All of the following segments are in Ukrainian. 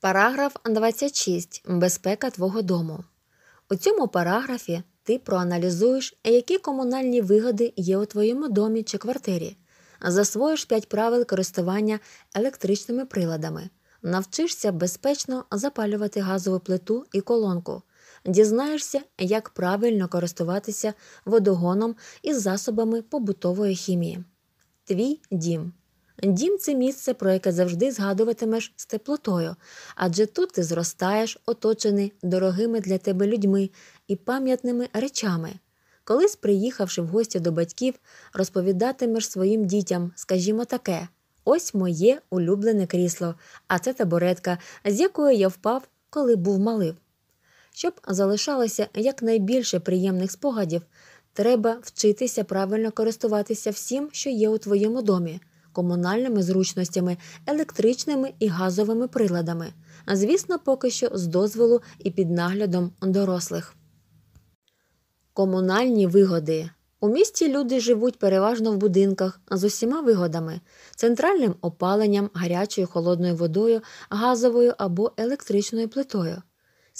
Параграф 26. Безпека твого дому. У цьому параграфі ти проаналізуєш, які комунальні вигоди є у твоєму домі чи квартирі, засвоїш 5 правил користування електричними приладами, навчишся безпечно запалювати газову плиту і колонку, дізнаєшся, як правильно користуватися водогоном і засобами побутової хімії. Твій дім. Дім це місце, про яке завжди згадуватимеш з теплотою, адже тут ти зростаєш, оточений дорогими для тебе людьми і пам'ятними речами. Колись, приїхавши в гості до батьків, розповідатимеш своїм дітям, скажімо таке: ось моє улюблене крісло, а це табуретка, з якої я впав, коли був малим. Щоб залишалося якнайбільше приємних спогадів, треба вчитися правильно користуватися всім, що є у твоєму домі комунальними зручностями, електричними і газовими приладами, звісно, поки що з дозволу і під наглядом дорослих. Комунальні вигоди. У місті люди живуть переважно в будинках з усіма вигодами, центральним опаленням, гарячою холодною водою, газовою або електричною плитою,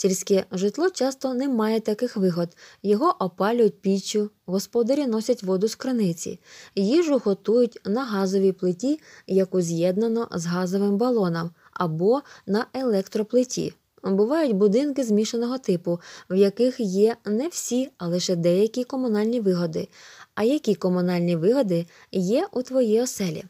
Сільське житло часто не має таких вигод, його опалюють піччю, господарі носять воду з криниці, їжу готують на газовій плиті, яку з'єднано з газовим балоном, або на електроплиті. Бувають будинки змішаного типу, в яких є не всі, а лише деякі комунальні вигоди. А які комунальні вигоди є у твоїй оселі?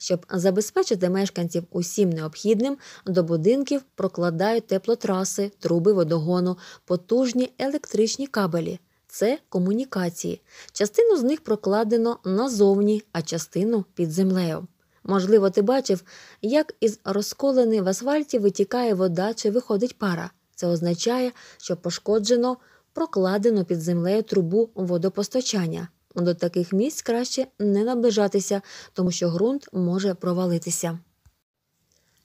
Щоб забезпечити мешканців усім необхідним, до будинків прокладають теплотраси, труби водогону, потужні електричні кабелі. Це комунікації. Частину з них прокладено назовні, а частину під землею. Можливо, ти бачив, як із розколени в асфальті витікає вода чи виходить пара. Це означає, що пошкоджено, прокладено під землею трубу водопостачання. До таких місць краще не наближатися, тому що ґрунт може провалитися.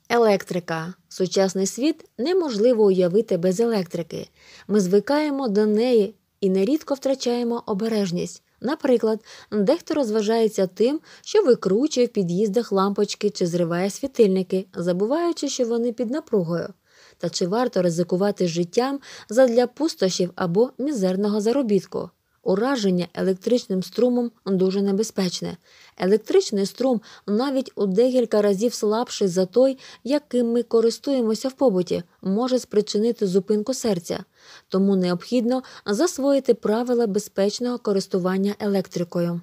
Електрика. Сучасний світ неможливо уявити без електрики. Ми звикаємо до неї і нерідко втрачаємо обережність. Наприклад, дехто розважається тим, що викручує в під'їздах лампочки чи зриває світильники, забуваючи, що вони під напругою. Та чи варто ризикувати життям задля пустощів або мізерного заробітку? Ураження електричним струмом дуже небезпечне. Електричний струм навіть у декілька разів слабший за той, яким ми користуємося в побуті, може спричинити зупинку серця, тому необхідно засвоїти правила безпечного користування електрикою.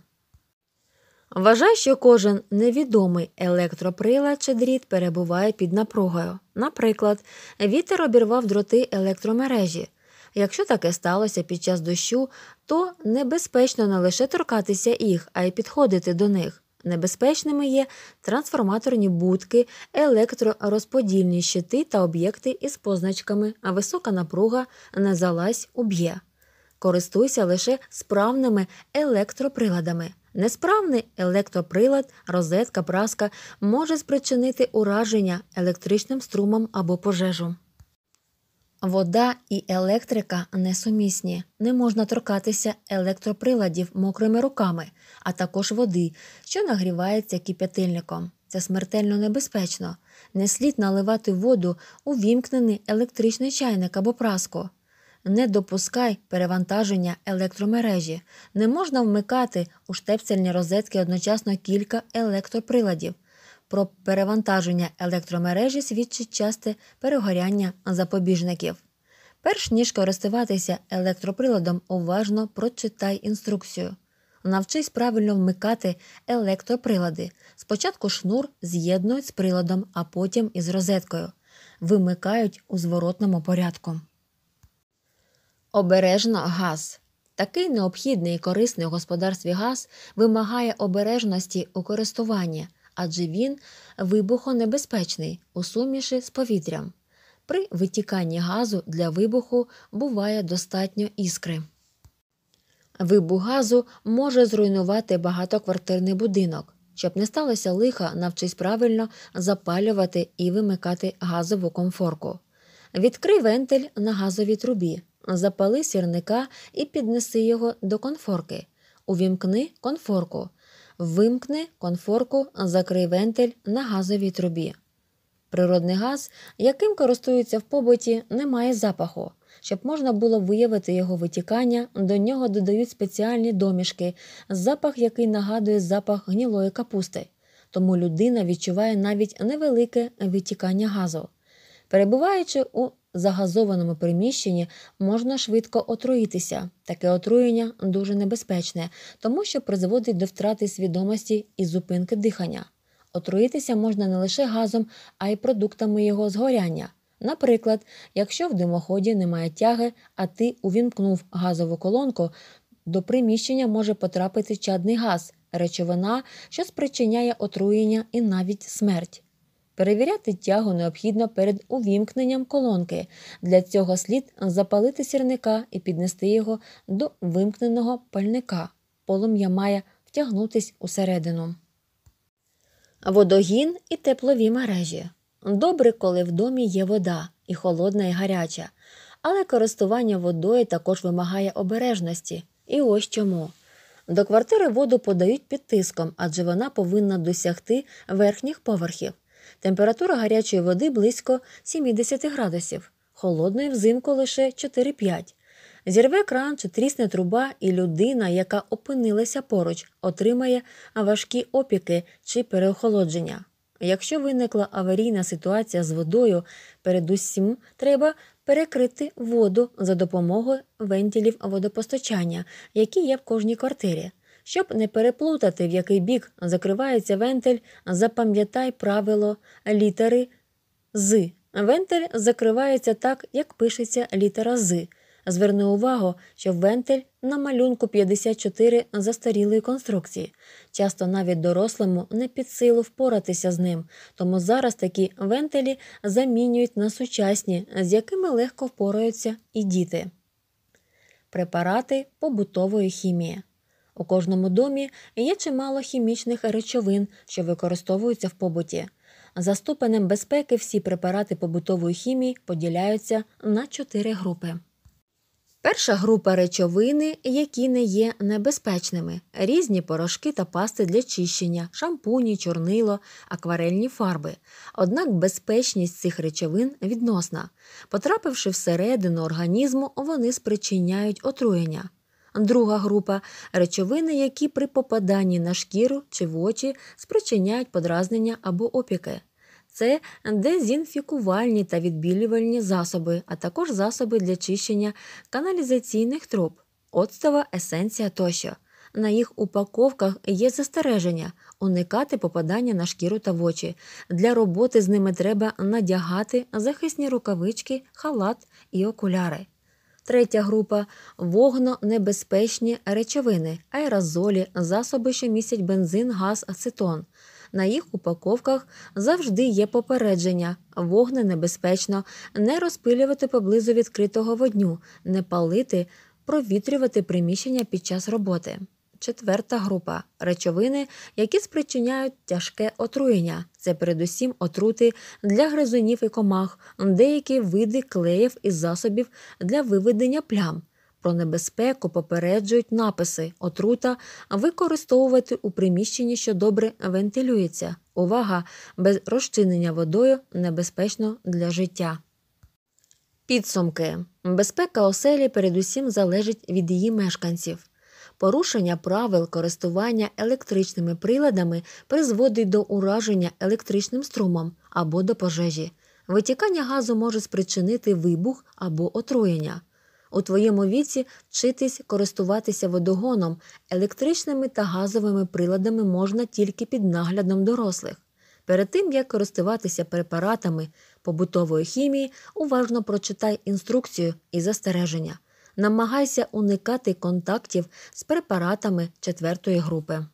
Вважай, що кожен невідомий електроприлад чи дріт перебуває під напругою. Наприклад, вітер обірвав дроти електромережі. Якщо таке сталося під час дощу, то небезпечно не лише торкатися їх, а й підходити до них. Небезпечними є трансформаторні будки, електророзподільні щити та об'єкти із позначками, а висока напруга не залазь уб'є. Користуйся лише справними електроприладами. Несправний електроприлад, розетка, праска може спричинити ураження електричним струмом або пожежу. Вода і електрика несумісні, не можна торкатися електроприладів мокрими руками, а також води, що нагрівається кип'ятильником. Це смертельно небезпечно. Не слід наливати воду у вімкнений електричний чайник або праску. Не допускай перевантаження електромережі, не можна вмикати у штепсельні розетки одночасно кілька електроприладів. Про перевантаження електромережі свідчить часте перегоряння запобіжників. Перш ніж користуватися електроприладом, уважно прочитай інструкцію. Навчись правильно вмикати електроприлади. Спочатку шнур з'єднують з приладом, а потім із розеткою. Вимикають у зворотному порядку. Обережно газ. Такий необхідний і корисний у господарстві газ вимагає обережності у користуванні адже він вибухонебезпечний у суміші з повітрям. При витіканні газу для вибуху буває достатньо іскри. Вибух газу може зруйнувати багатоквартирний будинок. Щоб не сталося лиха, навчись правильно запалювати і вимикати газову комфорку. Відкрий вентиль на газовій трубі, запали сірника і піднеси його до конфорки, увімкни конфорку. Вимкни конфорку, закрий вентиль на газовій трубі. Природний газ, яким користуються в побуті, не має запаху. Щоб можна було виявити його витікання, до нього додають спеціальні домішки, запах, який нагадує запах гнілої капусти. Тому людина відчуває навіть невелике витікання газу. Перебуваючи у загазованому приміщенні можна швидко отруїтися. Таке отруєння дуже небезпечне, тому що призводить до втрати свідомості і зупинки дихання. Отруїтися можна не лише газом, а й продуктами його згоряння. Наприклад, якщо в димоході немає тяги, а ти увімкнув газову колонку, до приміщення може потрапити чадний газ, речовина, що спричиняє отруєння і навіть смерть. Перевіряти тягу необхідно перед увімкненням колонки. Для цього слід запалити сірника і піднести його до вимкненого пальника. Полум'я має втягнутись усередину. Водогін і теплові мережі. Добре, коли в домі є вода, і холодна, і гаряча. Але користування водою також вимагає обережності. І ось чому. До квартири воду подають під тиском, адже вона повинна досягти верхніх поверхів. Температура гарячої води близько 70 градусів, холодної взимку лише 4-5. Зірве кран чи трісне труба, і людина, яка опинилася поруч, отримає важкі опіки чи переохолодження. Якщо виникла аварійна ситуація з водою, передусім треба перекрити воду за допомогою вентилів водопостачання, які є в кожній квартирі. Щоб не переплутати, в який бік закривається вентиль, запам'ятай правило літери з. Вентиль закривається так, як пишеться літера з. Зверни увагу, що вентиль на малюнку 54 застарілої конструкції. Часто навіть дорослому не під силу впоратися з ним, тому зараз такі вентилі замінюють на сучасні, з якими легко впораються і діти. Препарати побутової хімії. У кожному домі є чимало хімічних речовин, що використовуються в побуті. За ступенем безпеки всі препарати побутової хімії поділяються на чотири групи. Перша група речовини, які не є небезпечними: різні порошки та пасти для чищення, шампуні, чорнило, акварельні фарби. Однак безпечність цих речовин відносна. Потрапивши всередину організму, вони спричиняють отруєння. Друга група речовини, які при попаданні на шкіру чи в очі спричиняють подразнення або опіки. Це дезінфікувальні та відбілювальні засоби, а також засоби для чищення каналізаційних труб, оцтова есенція тощо. На їх упаковках є застереження уникати попадання на шкіру та в очі. Для роботи з ними треба надягати захисні рукавички, халат і окуляри. Третя група вогнонебезпечні речовини, аерозолі, засоби, що містять бензин, газ, ацетон. На їх упаковках завжди є попередження: небезпечно не розпилювати поблизу відкритого водню, не палити, провітрювати приміщення під час роботи. Четверта група речовини, які спричиняють тяжке отруєння, це передусім отрути для гризунів і комах, деякі види клеїв і засобів для виведення плям. Про небезпеку попереджують написи отрута використовувати у приміщенні, що добре вентилюється. Увага без розчинення водою небезпечно для життя. Підсумки безпека оселі передусім залежить від її мешканців. Порушення правил користування електричними приладами призводить до ураження електричним струмом або до пожежі. Витікання газу може спричинити вибух або отруєння. У твоєму віці вчитись користуватися водогоном, електричними та газовими приладами можна тільки під наглядом дорослих. Перед тим, як користуватися препаратами побутової хімії, уважно прочитай інструкцію і застереження намагайся уникати контактів з препаратами четвертої групи.